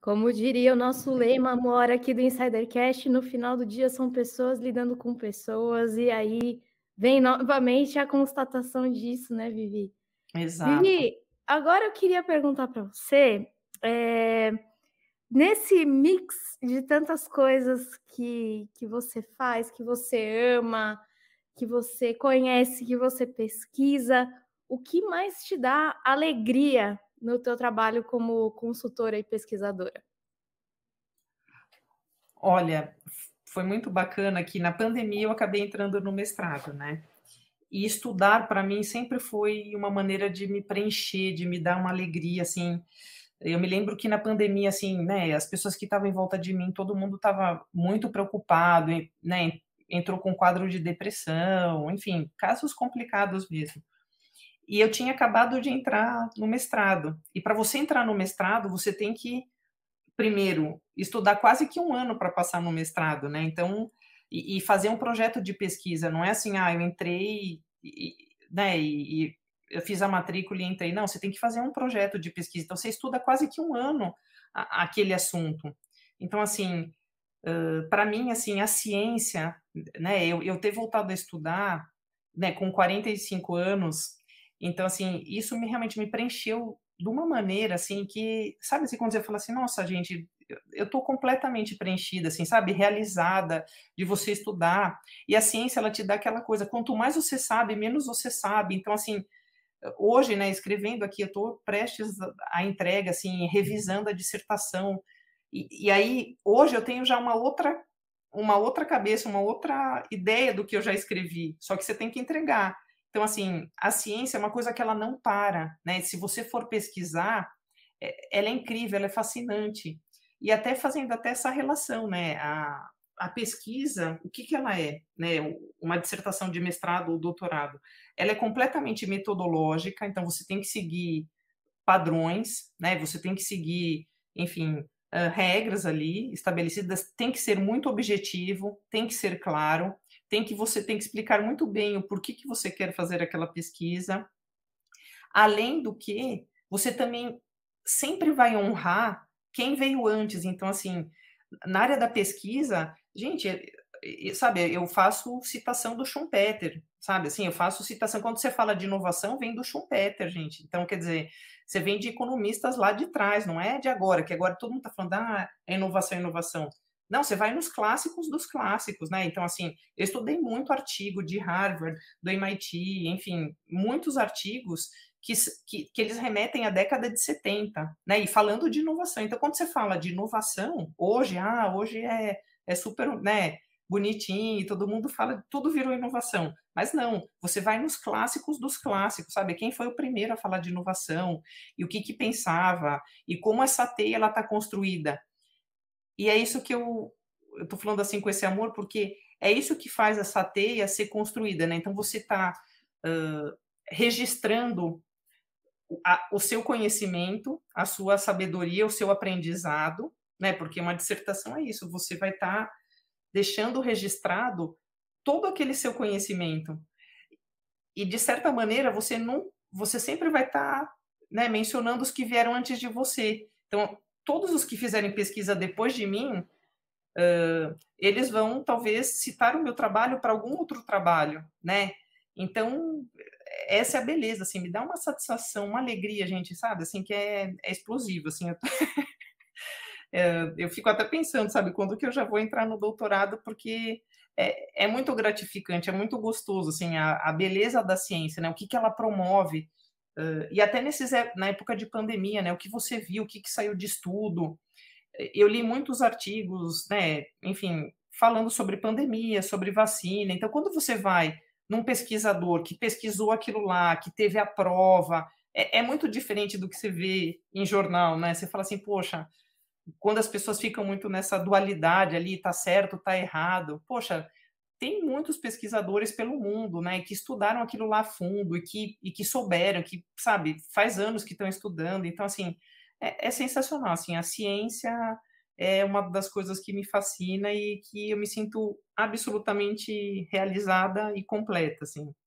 Como diria o nosso lema, mora aqui do Insidercast, no final do dia são pessoas lidando com pessoas, e aí vem novamente a constatação disso, né, Vivi? Exato. Vivi, agora eu queria perguntar para você, é, nesse mix de tantas coisas que, que você faz, que você ama, que você conhece, que você pesquisa, o que mais te dá alegria no teu trabalho como consultora e pesquisadora? Olha, foi muito bacana que na pandemia eu acabei entrando no mestrado, né? E estudar para mim sempre foi uma maneira de me preencher, de me dar uma alegria, assim. Eu me lembro que na pandemia, assim, né, as pessoas que estavam em volta de mim, todo mundo estava muito preocupado, né? Entrou com quadro de depressão, enfim, casos complicados mesmo. E eu tinha acabado de entrar no mestrado. E para você entrar no mestrado, você tem que, primeiro, estudar quase que um ano para passar no mestrado, né? Então, e, e, fazer um projeto de pesquisa. Não é assim, ah, eu entrei e, né, e, e eu fiz a matrícula e entrei. Não, você tem que fazer um projeto de pesquisa. Então, você estuda quase que um ano a, aquele assunto. Então, assim, uh, para mim, assim, a ciência, né, eu, eu ter voltado a estudar, né, com 45 anos, então, assim, isso me, realmente me preencheu de uma maneira, assim, que, sabe, assim, quando você fala assim, nossa, gente, eu estou completamente preenchida, assim, sabe, realizada de você estudar. E a ciência, ela te dá aquela coisa, quanto mais você sabe, menos você sabe. Então, assim, hoje, né, escrevendo aqui, eu estou prestes à entrega, assim, revisando a dissertação. E, e aí, hoje eu tenho já uma outra uma outra cabeça, uma outra ideia do que eu já escrevi, só que você tem que entregar. Então, assim, a ciência é uma coisa que ela não para, né? Se você for pesquisar, é, ela é incrível, ela é fascinante. E até fazendo até essa relação, né? A, a pesquisa, o que, que ela é? Né? Uma dissertação de mestrado ou doutorado. Ela é completamente metodológica, então você tem que seguir padrões, né? Você tem que seguir, enfim, uh, regras ali estabelecidas, tem que ser muito objetivo, tem que ser claro, tem que você tem que explicar muito bem o porquê que você quer fazer aquela pesquisa. Além do que, você também sempre vai honrar quem veio antes. Então, assim, na área da pesquisa, gente, é, é, é, sabe, eu faço citação do Schumpeter, sabe? Assim, eu faço citação quando você fala de inovação, vem do Schumpeter, gente. Então, quer dizer, você vem de economistas lá de trás, não é de agora, que agora todo mundo está falando, ah, é inovação, é inovação. Não, você vai nos clássicos dos clássicos, né? Então, assim, eu estudei muito artigo de Harvard, do MIT, enfim, muitos artigos que, que, que, eles remetem à década de 70, né? E falando de inovação. Então, quando você fala de inovação, hoje, ah, hoje é, é super, né? Bonitinho, todo mundo fala, tudo virou inovação. Mas não, você vai nos clássicos dos clássicos, sabe? Quem foi o primeiro a falar de inovação e o que que pensava e como essa teia ela está construída e é isso que eu estou falando assim com esse amor, porque é isso que faz essa teia ser construída, né? Então você está uh, registrando a, o seu conhecimento, a sua sabedoria, o seu aprendizado, né? Porque uma dissertação é isso, você vai estar tá deixando registrado todo aquele seu conhecimento. E de certa maneira você não, você sempre vai estar tá, né, mencionando os que vieram antes de você. Então, todos os que fizerem pesquisa depois de mim, uh, eles vão talvez citar o meu trabalho para algum outro trabalho, né? Então, essa é a beleza, assim, me dá uma satisfação, uma alegria, gente, sabe? Assim, que é, é explosivo, assim. Eu, tô... é, eu, fico até pensando, sabe, quando que eu já vou entrar no doutorado, porque é, é muito gratificante, é muito gostoso, assim, a, a beleza da ciência, né? O que, que ela promove, Uh, e até nesses, é, na época de pandemia, né, o que você viu, o que, que saiu de estudo. Eu li muitos artigos, né, enfim, falando sobre pandemia, sobre vacina. Então, quando você vai num pesquisador que pesquisou aquilo lá, que teve a prova, é, é muito diferente do que você vê em jornal, né? Você fala assim, poxa, quando as pessoas ficam muito nessa dualidade ali, tá certo, tá errado. Poxa, tem muitos pesquisadores pelo mundo, né, que estudaram aquilo lá a fundo e que, e que souberam, que, sabe, faz anos que estão estudando. Então, assim, é, é sensacional, assim, a ciência é uma das coisas que me fascina e que eu me sinto absolutamente realizada e completa, assim.